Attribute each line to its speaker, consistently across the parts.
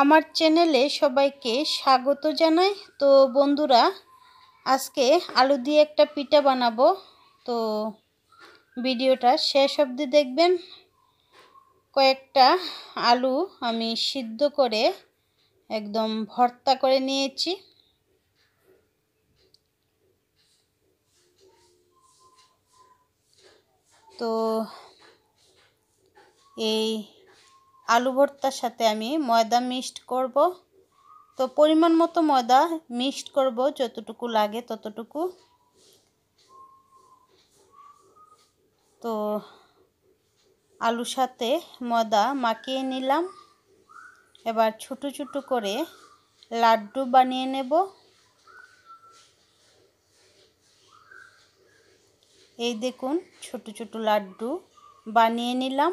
Speaker 1: আমার চ্যানেলে সবাইকে স্বাগত জানাই তো বন্ধুরা আজকে আলু দিয়ে একটা পিঠা বানাবো তো ভিডিওটা শেষ অবধি দেখবেন কয়েকটা আলু আমি সিদ্ধ করে একদম ভর্তা করে নিয়েছি তো এই আলু ভর্তার সাথে আমি ময়দা মিক্সড করব তো পরিমাণ মতো ময়দা মিক্সড করব যতটুকু লাগে ততটুকু তো আলুর সাথে ময়দা মাখিয়ে নিলাম এবার ছোট ছোট করে লাড্ডু বানিয়ে নেব এই দেখুন ছোট ছোট লাড্ডু বানিয়ে নিলাম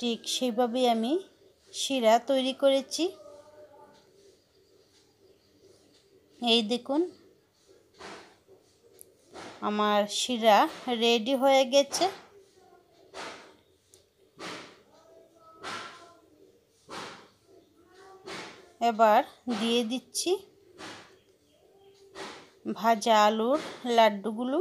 Speaker 1: ঠিক সেইভাবেই আমি শিরা তৈরি করেছি এই দেখুন আমার শিরা রেডি হয়ে গেছে এবার দিয়ে দিচ্ছি ভাজা আলুর লাড্ডুগুলো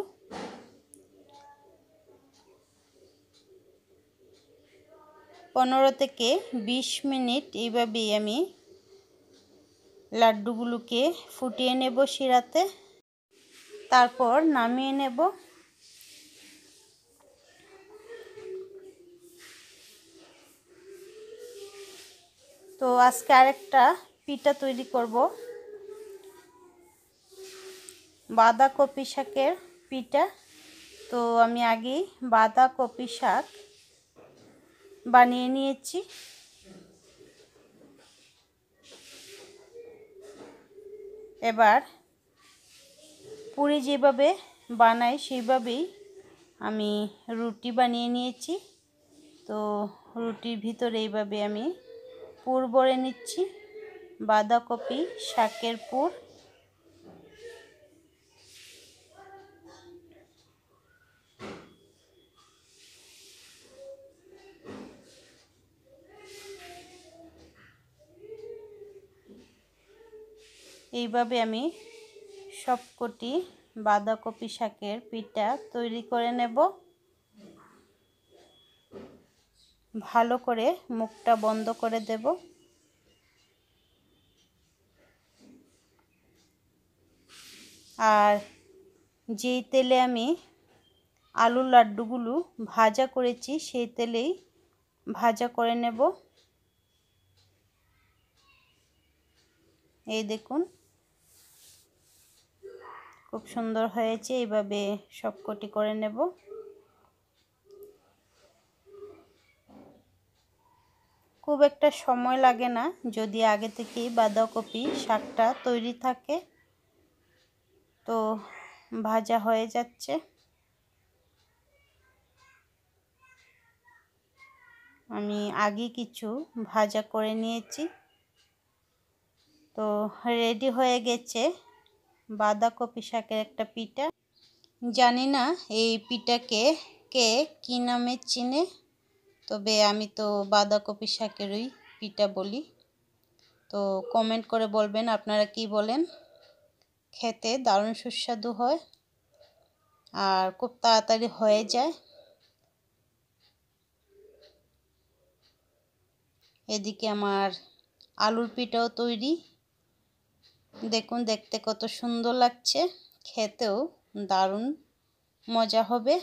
Speaker 1: পনেরো থেকে বিশ মিনিট এইভাবেই আমি লাড্ডুগুলোকে ফুটিয়ে নেব শিরাতে তারপর নামিয়ে নেব তো আজকে আরেকটা পিঠা তৈরি করব বাঁধাকপি শাকের পিঠা তো আমি আগেই বাঁধাকপি শাক বানিয়ে নিয়েছি এবার পুরি যেভাবে বানাই সেইভাবেই আমি রুটি বানিয়ে নিয়েছি তো রুটির ভিতরে এইভাবে আমি পুর ভরে নিচ্ছি বাঁধাকপি শাকের পুর এইভাবে আমি সবকটি বাঁধাকপি শাকের পিঠা তৈরি করে নেব ভালো করে মুখটা বন্ধ করে দেব আর যেই তেলে আমি আলুর লাড্ডুগুলো ভাজা করেছি সেই তেলেই ভাজা করে নেব এই দেখুন খুব সুন্দর হয়েছে এইভাবে সবকটি করে নেব খুব একটা সময় লাগে না যদি আগে থেকেই বাঁধাকপি শাকটা তৈরি থাকে তো ভাজা হয়ে যাচ্ছে আমি আগে কিছু ভাজা করে নিয়েছি তো রেডি হয়ে গেছে বাঁধাকপি শাকের একটা পিঠা জানি না এই পিঠাকে কে কী নামে চিনে তবে আমি তো বাঁধাকপি শাকেরই পিঠা বলি তো কমেন্ট করে বলবেন আপনারা কি বলেন খেতে দারুণ সুস্বাদু হয় আর খুব তাড়াতাড়ি হয়ে যায় এদিকে আমার আলুর পিঠাও তৈরি দেখুন দেখতে কত সুন্দর লাগছে খেতেও দারুণ মজা হবে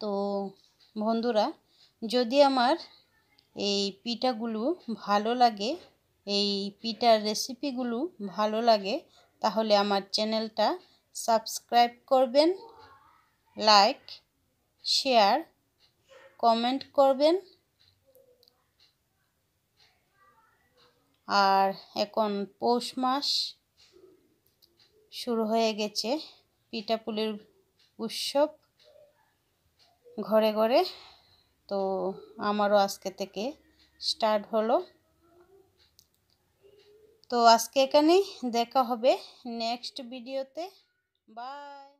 Speaker 1: তো বন্ধুরা যদি আমার এই পিঠাগুলো ভালো লাগে এই পিঠার রেসিপিগুলো ভালো লাগে তাহলে আমার চ্যানেলটা সাবস্ক্রাইব করবেন লাইক শেয়ার কমেন্ট করবেন আর এখন পৌষ মাস শুরু হয়ে গেছে পিঠাপুলির উৎসব ঘরে ঘরে তো আমারও আজকে থেকে স্টার্ট হলো তো আজকে এখানেই দেখা হবে নেক্সট ভিডিওতে বাই